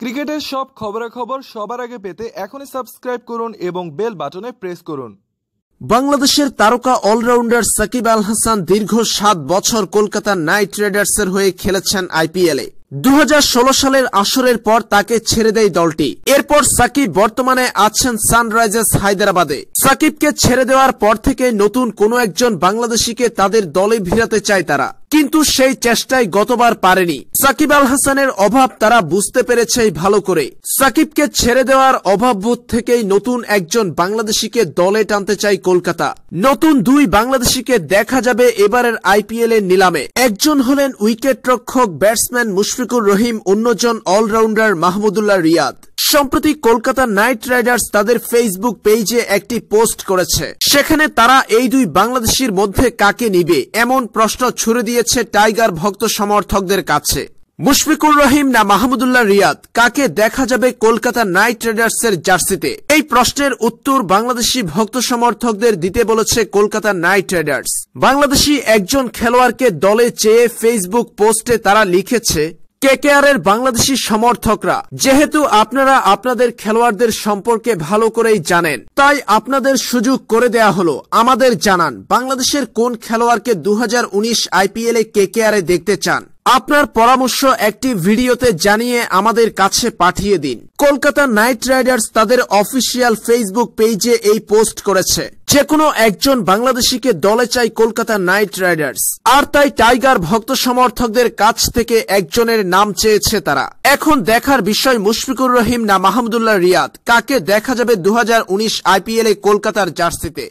ক্রিকেটের সব খবরাখবর সবার আগে পেতে এখনই সাবস্ক্রাইব করুন এবং বেল বাটনে প্রেস করুন বাংলাদেশের তারকা অলরাউন্ডার সাকিব আল হাসান দীর্ঘ সাত বছর কলকাতা নাইট রাইডার্সের হয়ে খেলেছেন আইপিএলে দু সালের আসরের পর তাকে ছেড়ে দেয় দলটি এরপর সাকিব বর্তমানে আছেন সানরাইজার্স হায়দ্রাবাদে সাকিবকে ছেড়ে দেওয়ার পর থেকে নতুন কোনো একজন বাংলাদেশিকে তাদের দলে ভিড়াতে চায় তারা কিন্তু সেই চেষ্টায় গতবার পারেনি সাকিব আল হাসানের অভাব তারা বুঝতে পেরেছে ভালো করে সাকিবকে ছেড়ে দেওয়ার অভাববোধ থেকেই নতুন একজন বাংলাদেশিকে দলে টানতে চাই কলকাতা নতুন দুই বাংলাদেশিকে দেখা যাবে এবারের আইপিএল এর নিলামে একজন হলেন উইকেট রক্ষক ব্যাটসম্যান মুশফিকুর রহিম অন্যজন অলরাউন্ডার মাহমুদুল্লাহ রিয়াদ সম্প্রতি কলকাতা নাইট রাইডার্স তাদের ফেসবুক পেজে একটি পোস্ট করেছে সেখানে তারা এই দুই বাংলাদেশির মধ্যে কাকে নিবে এমন প্রশ্ন ছুড়ে দিয়েছে টাইগার ভক্ত সমর্থকদের কাছে মুশফিকুর রহিম না মাহমুদুল্লাহ রিয়াদ কাকে দেখা যাবে কলকাতা নাইট এর জার্সিতে এই প্রশ্নের উত্তর বাংলাদেশি ভক্ত সমর্থকদের দিতে বলেছে কলকাতা নাইট রাইডার্স বাংলাদেশি একজন খেলোয়াড়কে দলে চেয়ে ফেসবুক পোস্টে তারা লিখেছে কেকেআর এর বাংলাদেশি সমর্থকরা যেহেতু আপনারা আপনাদের খেলোয়াড়দের সম্পর্কে ভালো করেই জানেন তাই আপনাদের সুযোগ করে দেয়া হলো আমাদের জানান বাংলাদেশের কোন খেলোয়াড়কে দু আইপিএল এ কেকেআর এ দেখতে চান আপনার পরামর্শ একটি ভিডিওতে জানিয়ে আমাদের কাছে পাঠিয়ে দিন কলকাতা নাইট রাইডার্স তাদের অফিসিয়াল ফেসবুক পেজে এই পোস্ট করেছে যে কোনো একজন বাংলাদেশিকে দলে চাই কলকাতা নাইট রাইডার্স আর তাই টাইগার ভক্ত সমর্থকদের কাছ থেকে একজনের নাম চেয়েছে তারা এখন দেখার বিষয় মুশফিকুর রহিম না মাহমুদুল্লাহ রিয়াদ কাকে দেখা যাবে দু আইপিএলে কলকাতার জার্সিতে